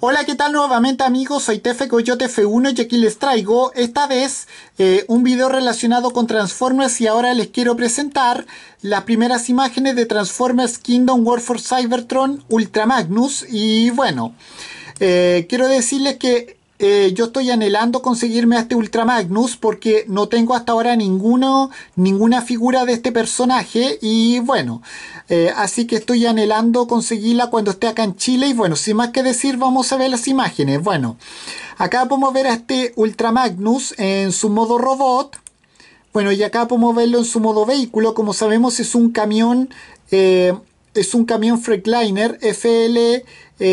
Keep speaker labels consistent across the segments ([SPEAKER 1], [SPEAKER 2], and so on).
[SPEAKER 1] Hola, ¿qué tal nuevamente amigos? Soy Tefe Coyote F1 y aquí les traigo esta vez eh, un video relacionado con Transformers y ahora les quiero presentar las primeras imágenes de Transformers Kingdom War for Cybertron Ultra Magnus y bueno, eh, quiero decirles que eh, yo estoy anhelando conseguirme a este Ultra Magnus porque no tengo hasta ahora ninguno, ninguna figura de este personaje y bueno, eh, así que estoy anhelando conseguirla cuando esté acá en Chile y bueno, sin más que decir vamos a ver las imágenes. Bueno, acá podemos ver a este Ultra Magnus en su modo robot. Bueno, y acá podemos verlo en su modo vehículo. Como sabemos es un camión... Eh, es un camión Freightliner FL60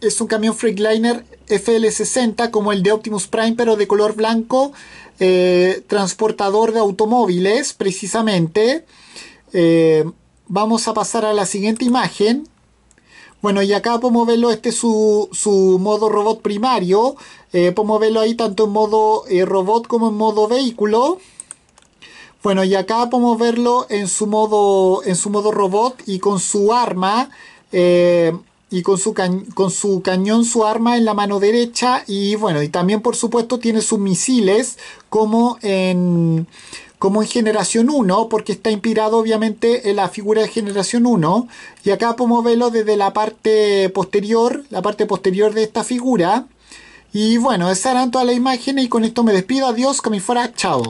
[SPEAKER 1] es un camión Freightliner FL60 como el de Optimus Prime pero de color blanco eh, transportador de automóviles precisamente eh, vamos a pasar a la siguiente imagen bueno y acá podemos verlo este es su, modo robot primario eh, podemos verlo ahí tanto en modo robot como en modo vehículo bueno, y acá podemos verlo en su modo, en su modo robot y con su arma y con su, con su cañón, su arma en la mano derecha y bueno, y también por supuesto tiene sus misiles como en, como en Generación 1, porque está inspirado obviamente en la figura de Generación 1. Y acá podemos verlo desde la parte posterior, la parte posterior de esta figura. Y bueno, esas eran todas las imágenes y con esto me despido. Adiós, que me fuera, chao.